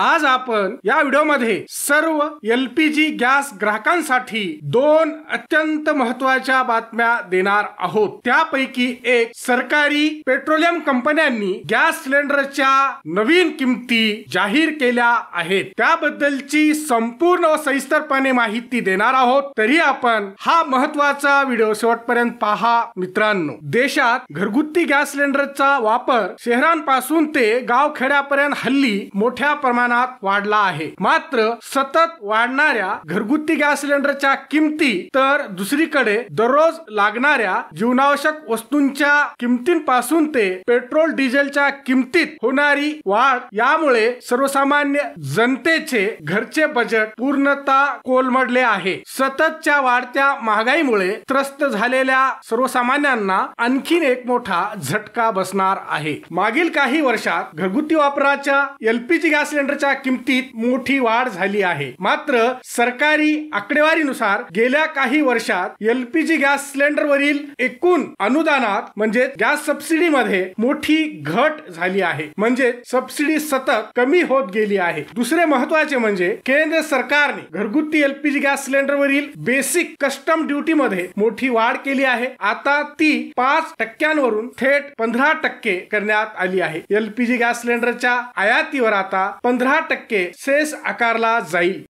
आज आपण या व्हिडिओमध्ये सर्व एल पी जी गॅस ग्राहकांसाठी दोन अत्यंत महत्वाच्या बातम्या देणार आहोत त्यापैकी एक सरकारी पेट्रोलियम कंपन्यांनी गॅस सिलेंडरच्या नवीन किमती जाहीर केल्या आहेत त्याबद्दलची संपूर्ण व सविस्तरपणे माहिती देणार आहोत तरी आपण हा महत्वाचा व्हिडिओ शेवटपर्यंत पहा मित्रांनो देशात घरगुती गॅस सिलेंडरचा वापर शहरांपासून ते गावखेड्यापर्यंत हल्ली मोठ्या प्रमाणात प्रमाणात वाढला आहे मात्र सतत वाढणाऱ्या घरगुती गॅस सिलेंडरच्या किमती तर दुसरीकडे दररोज लागणाऱ्या जीवनावश्यक वस्तूंच्या किमतींपासून ते पेट्रोल डिझेलच्या किमतीत होणारी वाढ यामुळे सर्वसामान्य जनतेचे घरचे बजेट पूर्णता कोलमडले आहे सततच्या वाढत्या महागाईमुळे त्रस्त झालेल्या सर्वसामान्यांना आणखीन एक मोठा झटका बसणार आहे मागील काही वर्षात घरगुती वापराच्या एलपीजी गॅस सिलेंडर किमतीत मोठी वाढ झाली आहे मात्र सरकारी आकडेवारीनुसार गेल्या काही वर्षात एलपीजी गॅस सिलेंडरवरील एकूण अनुदानात म्हणजे गॅस सबसिडीमध्ये मोठी घट झाली आहे म्हणजे सबसिडी सतत कमी होत गेली आहे दुसरे महत्वाचे म्हणजे केंद्र सरकारने घरगुती एलपीजी गॅस सिलेंडरवरील बेसिक कस्टम ड्युटी मध्ये मोठी वाढ केली आहे आता ती पाच टक्क्यांवरून थेट पंधरा टक्के करण्यात आली आहे एलपीजी गॅस सिलेंडरच्या आयातीवर आता पंधरा दहा टक्के सेस आकारला जाईल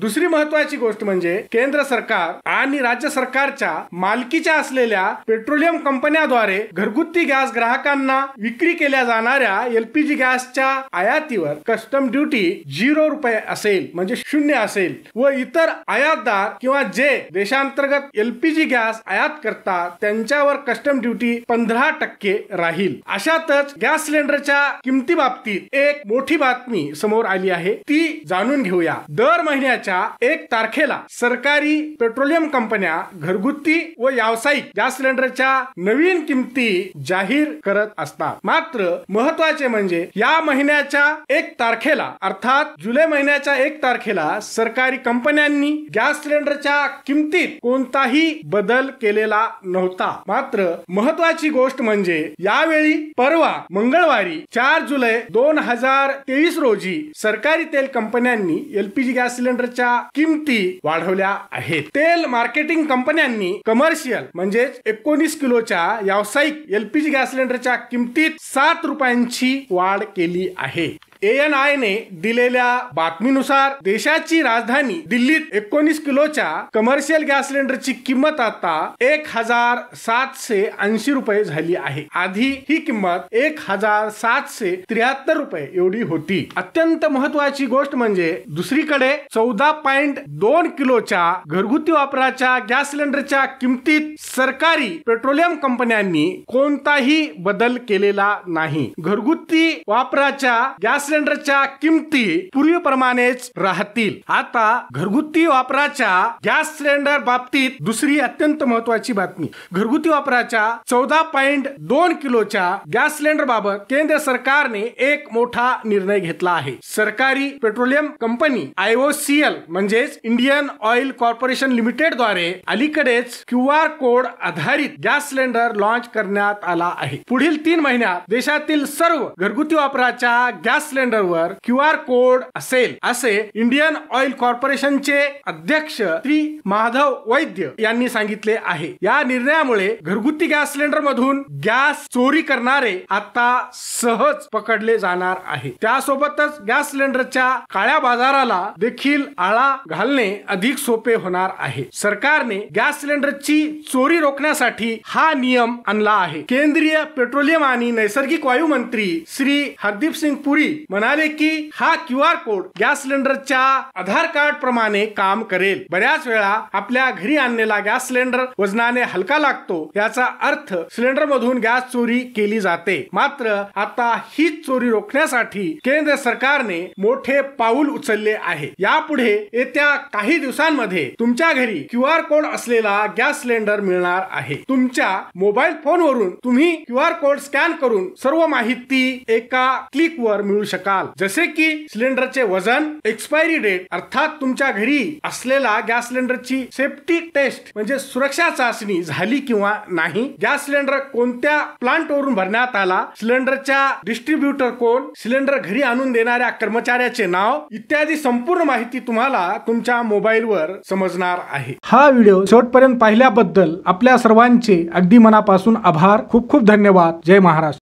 दुसरी महत्वाची गोष्ट म्हणजे केंद्र सरकार आणि राज्य सरकारच्या मालकीच्या असलेल्या पेट्रोलियम कंपन्याद्वारे घरगुती गॅस ग्राहकांना विक्री केल्या जाणाऱ्या एलपीजी गॅसच्या आयातीवर कस्टम ड्युटी झिरो रुपये असेल म्हणजे शून्य असेल व इतर आयातदार किंवा जे देशांतर्गत एलपीजी गॅस आयात करतात त्यांच्यावर कस्टम ड्युटी पंधरा टक्के राहील अशातच गॅस सिलेंडरच्या किमती बाबतीत एक मोठी बातमी समोर आली आहे ती जाणून घेऊया दर महिन्यात महिन्याच्या एक तारखेला सरकारी पेट्रोलियम कंपन्या घरगुती व व्यावसायिक गॅस सिलेंडरच्या नवीन किमती जाहीर करत असतात मात्र महत्वाचे म्हणजे या महिन्याच्या एक तारखेला अर्थात जुलै महिन्याच्या एक तारखेला सरकारी कंपन्यांनी गॅस सिलेंडरच्या किमतीत कोणताही बदल केलेला नव्हता मात्र महत्वाची गोष्ट म्हणजे यावेळी परवा मंगळवारी चार जुलै दोन हजार तेवीस रोजी सरकारी तेल कंपन्यांनी एलपीजी गॅस सिलेंडर च्या किमती वाढवल्या आहेत तेल मार्केटिंग कंपन्यांनी कमर्शियल म्हणजे एकोणीस किलोच्या व्यावसायिक एलपीजी गॅस सिलेंडरच्या किमतीत सात रुपयांची वाढ केली आहे एन ने दिलेल्या बातमीनुसार देशाची राजधानी दिल्लीत एकोणीस किलोच्या कमर्शियल गॅस सिलेंडरची किंमत आता एक हजार सातशे ऐंशी रुपये झाली आहे आधी ही किंमत एक हजार सातशे त्र्याहत्तर रुपये एवढी होती अत्यंत महत्वाची गोष्ट म्हणजे दुसरीकडे चौदा पॉइंट दोन किलोच्या घरगुती वापराच्या गॅस सिलेंडरच्या किमतीत सरकारी पेट्रोलियम कंपन्यांनी कोणताही बदल केलेला नाही घरगुती वापराच्या गॅस सिलेंडरच्या किमती पूर्वीप्रमाणेच राहतील आता घरगुती वापराच्या गॅस सिलेंडर बाबतीत दुसरी अत्यंत महत्वाची बातमी घरगुती वापराच्या चौदा पॉइंट दोन किलोच्या गॅस सिलेंडर बाबत केंद्र सरकारने एक मोठा निर्णय घेतला आहे सरकारी पेट्रोलियम कंपनी आयओसीएल म्हणजेच इंडियन ऑइल कॉर्पोरेशन लिमिटेड द्वारे अलीकडेच क्यू आर कोड आधारित गॅस सिलेंडर लॉन्च करण्यात आला आहे पुढील तीन महिन्यात देशातील सर्व घरगुती वापराच्या गॅस सिलेंडरवर क्यू आर कोड असेल असे इंडियन ऑइल कॉर्पोरेशनचे अध्यक्ष श्री माधव वैद्य यांनी सांगितले आहे या निर्णयामुळे घरगुती गॅस सिलेंडर मधून गॅस चोरी करणारे आता सहज पकडले जाणार आहे त्यासोबतच गॅस सिलेंडरच्या काळ्या बाजाराला देखील आळा घालणे अधिक सोपे होणार आहे सरकारने गॅस सिलेंडरची चोरी रोखण्यासाठी हा नियम आणला आहे केंद्रीय पेट्रोलियम आणि नैसर्गिक वायू मंत्री श्री हरदीप सिंग पुरी म्हणाले की हा क्यू आर कोड गॅस सिलेंडरच्या आधार कार्ड प्रमाणे काम करेल बऱ्याच वेळा आपल्या घरी आणलेला गॅस सिलेंडर वजनाने हलका लागतो याचा अर्थ सिलेंडर मधून गॅस चोरी केली जाते मात्र आता ही चोरी रोखण्यासाठी केंद्र सरकारने मोठे पाऊल उचलले आहे यापुढे येत्या काही दिवसांमध्ये तुमच्या घरी क्यू आर कोड असलेला गॅस सिलेंडर मिळणार आहे तुमच्या मोबाईल फोन वरून तुम्ही क्यू आर कोड स्कॅन करून सर्व माहिती एक एका क्लिक वर मिळू शकाल जसे की सिलेंडरचे वजन एक्सपायरी डेट अर्थात तुमच्या घरी असलेला गॅस सिलेंडरची सेफ्टी टेस्ट म्हणजे सुरक्षा चाचणी झाली किंवा नाही गॅस सिलेंडर कोणत्या प्लांट वरून भरण्यात आला सिलेंडरच्या डिस्ट्रीब्युटर कोण सिलेंडर घरी आणून देणाऱ्या कर्मचाऱ्याचे नाव इत्यादी संपूर्ण माहिती तुम्हाला तुमच्या मोबाईलवर समजणार आहे हा व्हिडिओ शेवटपर्यंत पाहिल्याबद्दल आपल्या सर्वांचे अगदी मनापासून आभार खूप खूप धन्यवाद जय महाराष्ट्र